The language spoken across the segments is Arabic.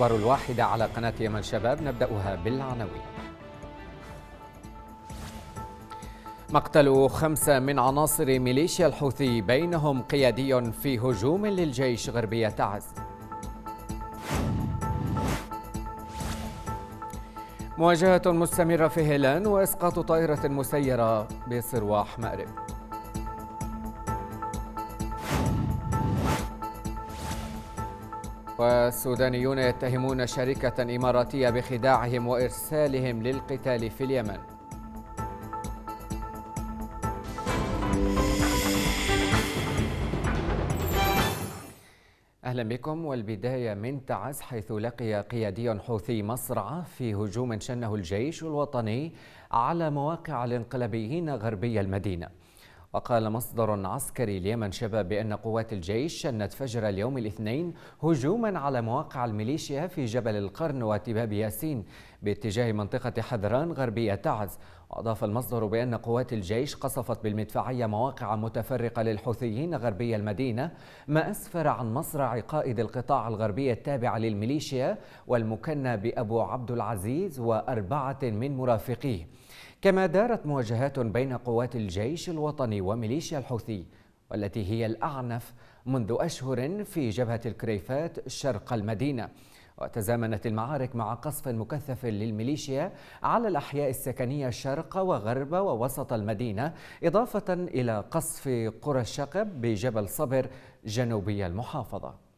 الأخبار الواحدة على قناة يمن شباب نبدأها بالعناوين مقتل خمسة من عناصر ميليشيا الحوثي بينهم قيادي في هجوم للجيش غربية تعز مواجهة مستمرة في هيلان وإسقاط طائرة مسيرة بصرواح مأرب والسودانيون يتهمون شركة إماراتية بخداعهم وإرسالهم للقتال في اليمن أهلا بكم والبداية من تعز حيث لقي قيادي حوثي مصرعة في هجوم شنه الجيش الوطني على مواقع الانقلابيين غربي المدينة وقال مصدر عسكري اليمن شباب بأن قوات الجيش شنت فجر اليوم الاثنين هجوما على مواقع الميليشيا في جبل القرن وتباب ياسين باتجاه منطقة حذران غربية تعز وأضاف المصدر بأن قوات الجيش قصفت بالمدفعية مواقع متفرقة للحوثيين غربي المدينة ما أسفر عن مصرع قائد القطاع الغربي التابع للميليشيا والمكنى بأبو عبد العزيز وأربعة من مرافقيه كما دارت مواجهات بين قوات الجيش الوطني وميليشيا الحوثي والتي هي الأعنف منذ أشهر في جبهة الكريفات شرق المدينة وتزامنت المعارك مع قصف مكثف للميليشيا على الأحياء السكنية شرق وغرب ووسط المدينة إضافة إلى قصف قرى الشقب بجبل صبر جنوبي المحافظة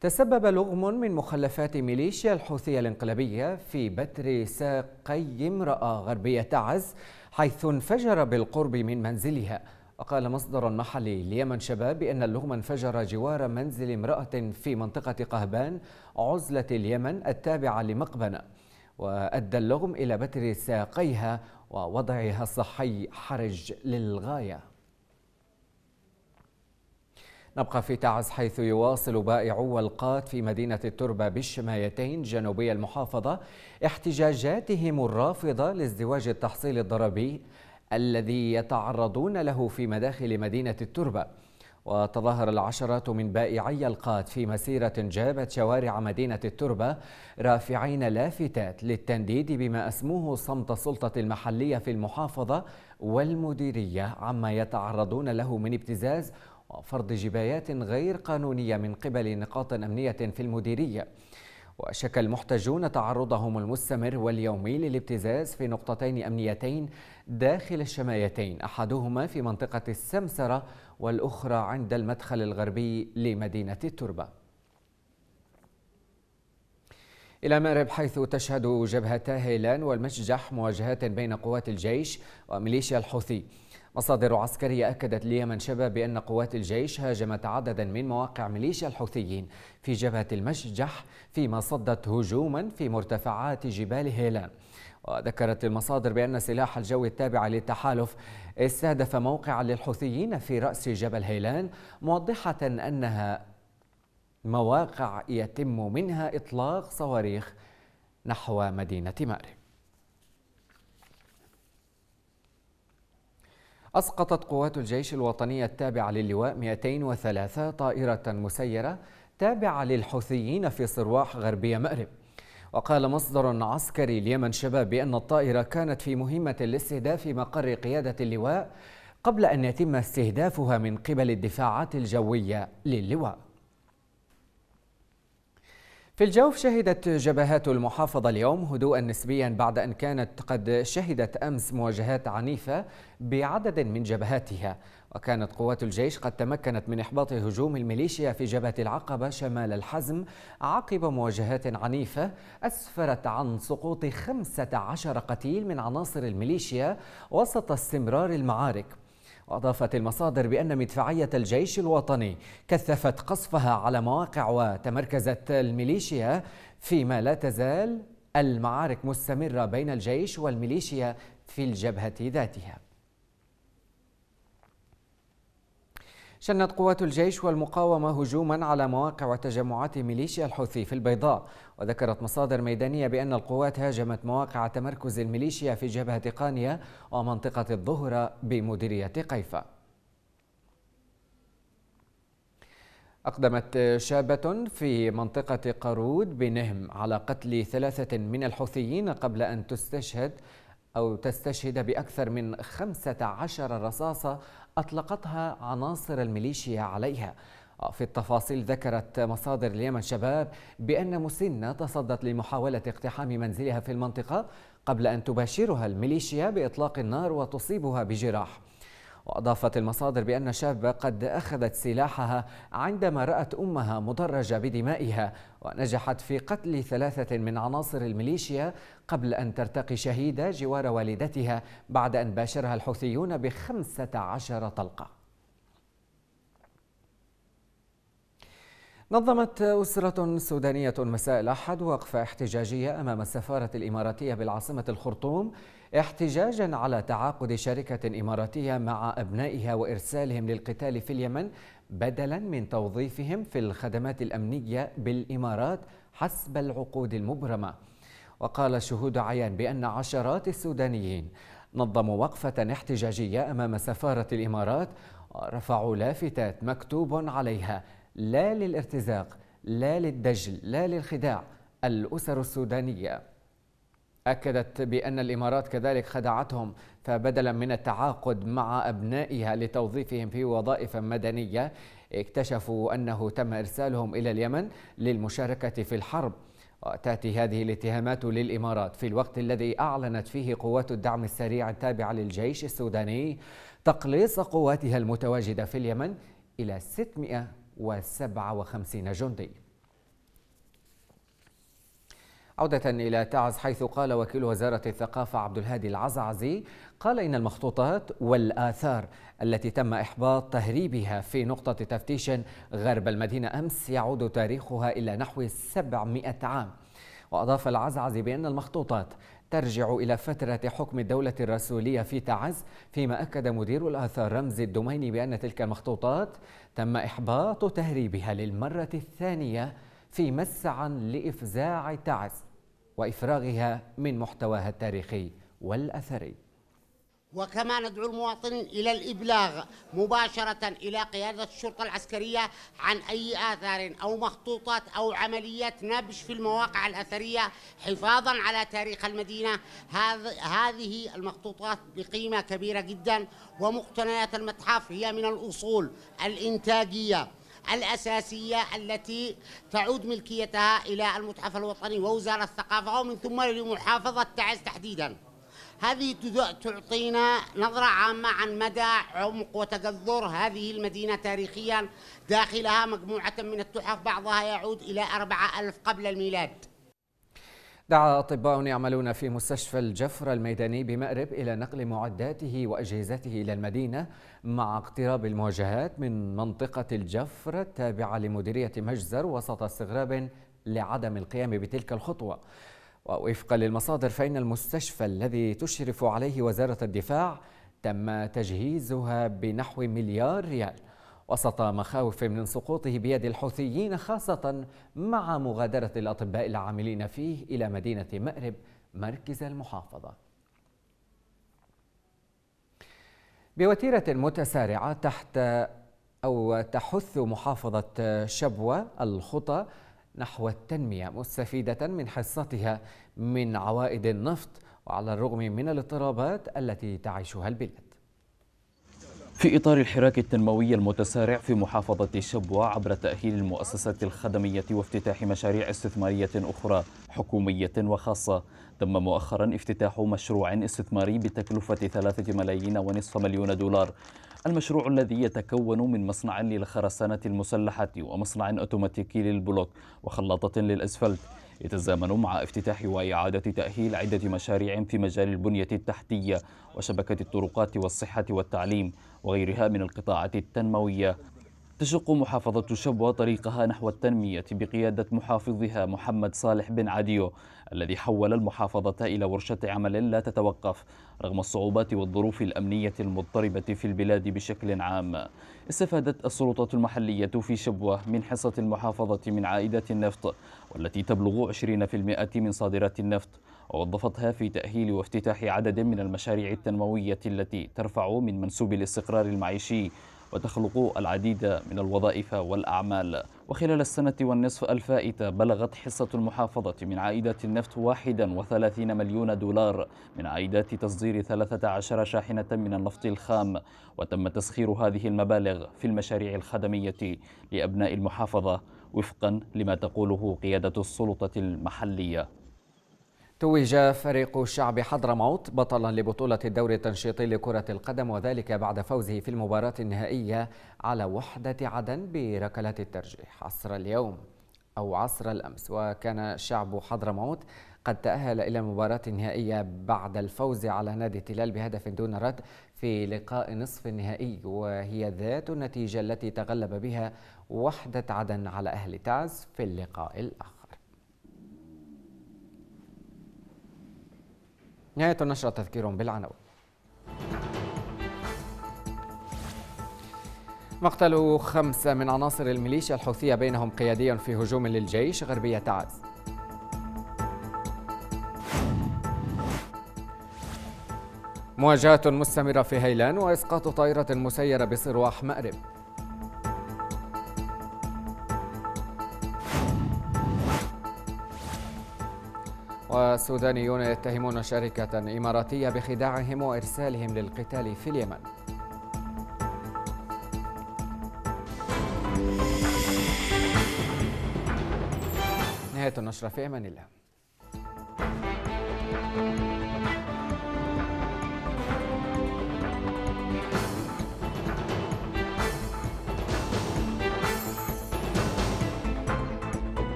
تسبب لغم من مخلفات ميليشيا الحوثية الانقلابية في بتر ساقي امرأة غربية تعز حيث انفجر بالقرب من منزلها وقال مصدر محلي ليمن شباب بأن اللغم انفجر جوار منزل امرأة في منطقة قهبان عزلة اليمن التابعة لمقبنة وأدى اللغم إلى بتر ساقيها ووضعها الصحي حرج للغاية نبقى في تعز حيث يواصل بائعو القات في مدينة التربة بالشمايتين جنوبي المحافظة احتجاجاتهم الرافضة لازدواج التحصيل الضربي الذي يتعرضون له في مداخل مدينة التربة وتظاهر العشرات من بائعي القات في مسيرة جابت شوارع مدينة التربة رافعين لافتات للتنديد بما أسموه صمت السلطة المحلية في المحافظة والمديرية عما يتعرضون له من ابتزاز وفرض جبايات غير قانونية من قبل نقاط أمنية في المديرية وشك المحتجون تعرضهم المستمر واليومي للابتزاز في نقطتين أمنيتين داخل الشمايتين أحدهما في منطقة السمسرة والأخرى عند المدخل الغربي لمدينة التربة إلى مأرب حيث تشهد جبهتا هيلان والمشجح مواجهات بين قوات الجيش وميليشيا الحوثي مصادر عسكرية أكدت ليمن شبا بأن قوات الجيش هاجمت عددا من مواقع ميليشيا الحوثيين في جبهة المشجح فيما صدت هجوما في مرتفعات جبال هيلان وذكرت المصادر بأن سلاح الجو التابع للتحالف استهدف موقعا للحوثيين في رأس جبل هيلان موضحة أنها مواقع يتم منها إطلاق صواريخ نحو مدينة مأرب أسقطت قوات الجيش الوطني التابعة للواء 203 طائرة مسيرة تابعة للحوثيين في صرواح غربية مأرب وقال مصدر عسكري اليمن شباب بأن الطائرة كانت في مهمة لاستهداف مقر قيادة اللواء قبل أن يتم استهدافها من قبل الدفاعات الجوية للواء في الجوف شهدت جبهات المحافظة اليوم هدوءا نسبيا بعد أن كانت قد شهدت أمس مواجهات عنيفة بعدد من جبهاتها وكانت قوات الجيش قد تمكنت من إحباط هجوم الميليشيا في جبهة العقبة شمال الحزم عقب مواجهات عنيفة أسفرت عن سقوط 15 قتيل من عناصر الميليشيا وسط استمرار المعارك وأضافت المصادر بأن مدفعية الجيش الوطني كثفت قصفها على مواقع وتمركزت الميليشيا فيما لا تزال المعارك مستمرة بين الجيش والميليشيا في الجبهة ذاتها شنت قوات الجيش والمقاومة هجوما على مواقع وتجمعات ميليشيا الحوثي في البيضاء وذكرت مصادر ميدانية بأن القوات هاجمت مواقع تمركز الميليشيا في جبهة قانية ومنطقة الظهرة بمديرية قيفا أقدمت شابة في منطقة قرود بنهم على قتل ثلاثة من الحوثيين قبل أن تستشهد أو تستشهد بأكثر من 15 رصاصة أطلقتها عناصر الميليشيا عليها في التفاصيل ذكرت مصادر اليمن شباب بأن مسنة تصدت لمحاولة اقتحام منزلها في المنطقة قبل أن تباشرها الميليشيا بإطلاق النار وتصيبها بجراح وأضافت المصادر بأن شابة قد أخذت سلاحها عندما رأت أمها مدرجة بدمائها ونجحت في قتل ثلاثة من عناصر الميليشيا قبل أن ترتقي شهيدة جوار والدتها بعد أن باشرها الحوثيون بخمسة عشر طلقة نظمت أسرة سودانية مساء الأحد وقفة احتجاجية أمام السفارة الإماراتية بالعاصمة الخرطوم احتجاجا على تعاقد شركة إماراتية مع أبنائها وإرسالهم للقتال في اليمن بدلا من توظيفهم في الخدمات الأمنية بالإمارات حسب العقود المبرمة وقال شهود عيان بأن عشرات السودانيين نظموا وقفة احتجاجية أمام سفارة الإمارات ورفعوا لافتات مكتوب عليها لا للارتزاق لا للدجل لا للخداع الأسر السودانية أكدت بأن الإمارات كذلك خدعتهم فبدلا من التعاقد مع أبنائها لتوظيفهم في وظائف مدنية اكتشفوا أنه تم إرسالهم إلى اليمن للمشاركة في الحرب وتأتي هذه الاتهامات للإمارات في الوقت الذي أعلنت فيه قوات الدعم السريع التابعة للجيش السوداني تقليص قواتها المتواجدة في اليمن إلى 600 و57 جندي عودة إلى تعز حيث قال وكيل وزارة الثقافة عبد الهادي العزعزي قال إن المخطوطات والآثار التي تم إحباط تهريبها في نقطة تفتيش غرب المدينة أمس يعود تاريخها إلى نحو 700 عام وأضاف العزعزي بأن المخطوطات ترجع إلى فترة حكم الدولة الرسولية في تعز فيما أكد مدير الآثار رمزي الدميني بأن تلك المخطوطات تم إحباط تهريبها للمرة الثانية في مسعى لإفزاع تعز وإفراغها من محتواها التاريخي والأثري وكما ندعو المواطنين إلى الإبلاغ مباشرة إلى قيادة الشرطة العسكرية عن أي آثار أو مخطوطات أو عمليات نبش في المواقع الأثرية حفاظا على تاريخ المدينة هذه المخطوطات بقيمة كبيرة جدا ومقتنيات المتحف هي من الأصول الإنتاجية الأساسية التي تعود ملكيتها إلى المتحف الوطني ووزارة الثقافة ومن ثم لمحافظة تعز تحديداً هذه تعطينا نظرة عامة عن مدى عمق وتجذر هذه المدينة تاريخيا داخلها مجموعة من التحف بعضها يعود إلى 4000 قبل الميلاد دعا أطباء يعملون في مستشفى الجفر الميداني بمأرب إلى نقل معداته وأجهزته إلى المدينة مع اقتراب المواجهات من منطقة الجفر التابعة لمديرية مجزر وسط استغراب لعدم القيام بتلك الخطوة ووفقا للمصادر فإن المستشفى الذي تشرف عليه وزارة الدفاع تم تجهيزها بنحو مليار ريال وسط مخاوف من سقوطه بيد الحوثيين خاصة مع مغادرة الأطباء العاملين فيه إلى مدينة مأرب مركز المحافظة بوتيرة متسارعة تحت أو تحث محافظة شبوة الخطى نحو التنمية مستفيدة من حصتها من عوائد النفط وعلى الرغم من الاضطرابات التي تعيشها البلاد في إطار الحراك التنموي المتسارع في محافظة شبوة عبر تأهيل المؤسسات الخدمية وافتتاح مشاريع استثمارية أخرى حكومية وخاصة تم مؤخرا افتتاح مشروع استثماري بتكلفة ثلاثة ملايين ونصف مليون دولار المشروع الذي يتكون من مصنع للخرسانة المسلحة ومصنع أوتوماتيكي للبلوك وخلاطة للأسفلت يتزامن مع افتتاح وإعادة تأهيل عدة مشاريع في مجال البنية التحتية وشبكة الطرقات والصحة والتعليم وغيرها من القطاعات التنموية تشق محافظة شبوة طريقها نحو التنمية بقيادة محافظها محمد صالح بن عديو الذي حول المحافظة إلى ورشة عمل لا تتوقف رغم الصعوبات والظروف الأمنية المضطربة في البلاد بشكل عام استفادت السلطات المحلية في شبوة من حصة المحافظة من عائدات النفط والتي تبلغ 20% من صادرات النفط ووظفتها في تأهيل وافتتاح عدد من المشاريع التنموية التي ترفع من منسوب الاستقرار المعيشي وتخلق العديد من الوظائف والأعمال وخلال السنة والنصف الفائتة بلغت حصة المحافظة من عائدات النفط 31 مليون دولار من عائدات تصدير 13 شاحنة من النفط الخام وتم تسخير هذه المبالغ في المشاريع الخدمية لأبناء المحافظة وفقا لما تقوله قيادة السلطة المحلية توج فريق الشعب حضرموت بطلا لبطولة الدوري التنشيطي لكرة القدم وذلك بعد فوزه في المباراة النهائية على وحدة عدن بركلات الترجيح عصر اليوم أو عصر الأمس وكان شعب حضرموت قد تأهل إلى المباراة النهائية بعد الفوز على نادي التلال بهدف دون رد في لقاء نصف النهائي وهي ذات النتيجة التي تغلب بها وحدة عدن على أهل تعز في اللقاء الآخر نهاية النشرة تذكير بالعناوين مقتل خمسة من عناصر الميليشيا الحوثية بينهم قيادي في هجوم للجيش غربية تعز مواجهة مستمرة في هيلان وإسقاط طائرة مسيرة بصرواح مأرب السودانيون يتهمون شركة إماراتية بخداعهم وإرسالهم للقتال في اليمن نهاية النشرة في أمان الله